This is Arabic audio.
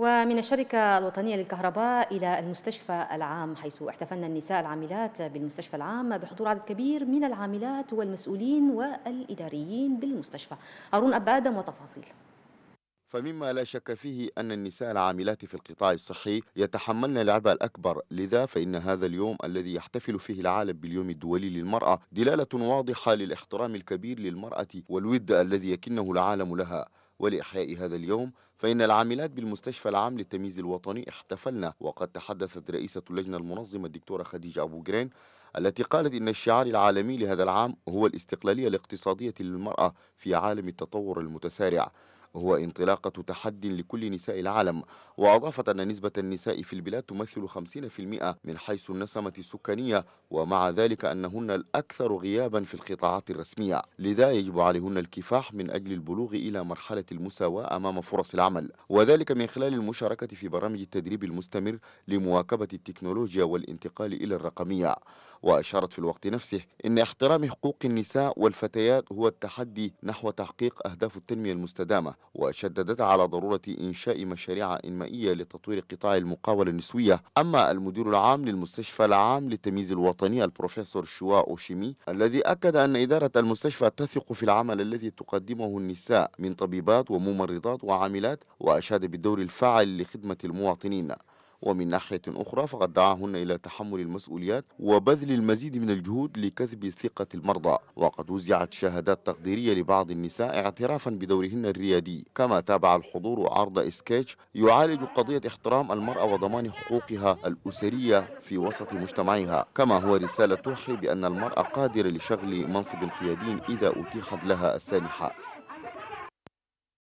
ومن الشركة الوطنية للكهرباء إلى المستشفى العام حيث احتفلن النساء العاملات بالمستشفى العام بحضور عدد كبير من العاملات والمسؤولين والإداريين بالمستشفى هارون أب آدم وتفاصيل فمما لا شك فيه أن النساء العاملات في القطاع الصحي يتحملن العبء الأكبر لذا فإن هذا اليوم الذي يحتفل فيه العالم باليوم الدولي للمرأة دلالة واضحة للاحترام الكبير للمرأة والود الذي يكنه العالم لها ولإحياء هذا اليوم فإن العاملات بالمستشفى العام للتمييز الوطني احتفلن وقد تحدثت رئيسة اللجنة المنظمة الدكتورة خديجة أبو جرين التي قالت إن الشعار العالمي لهذا العام هو الاستقلالية الاقتصادية للمرأة في عالم التطور المتسارع وهو انطلاقة تحدي لكل نساء العالم وأضافت أن نسبة النساء في البلاد تمثل 50% من حيث النسمة السكانية ومع ذلك أنهن الأكثر غيابا في القطاعات الرسمية لذا يجب عليهن الكفاح من أجل البلوغ إلى مرحلة المساواة أمام فرص العمل وذلك من خلال المشاركة في برامج التدريب المستمر لمواكبة التكنولوجيا والانتقال إلى الرقمية وأشارت في الوقت نفسه إن احترام حقوق النساء والفتيات هو التحدي نحو تحقيق أهداف التنمية المستدامة وشددت على ضرورة إنشاء مشاريع إنمائية لتطوير قطاع المقاولة النسوية أما المدير العام للمستشفى العام للتمييز الوطني البروفيسور شوا أوشيمي الذي أكد أن إدارة المستشفى تثق في العمل الذي تقدمه النساء من طبيبات وممرضات وعاملات وأشاد بالدور الفاعل لخدمة المواطنين ومن ناحية أخرى فقد دعاهن إلى تحمل المسؤوليات وبذل المزيد من الجهود لكسب ثقة المرضى وقد وزعت شهادات تقديرية لبعض النساء اعترافا بدورهن الريادي كما تابع الحضور عرض إسكيتش يعالج قضية احترام المرأة وضمان حقوقها الأسرية في وسط مجتمعها كما هو رسالة توحي بأن المرأة قادرة لشغل منصب قيادي إذا أتيحت لها السانحة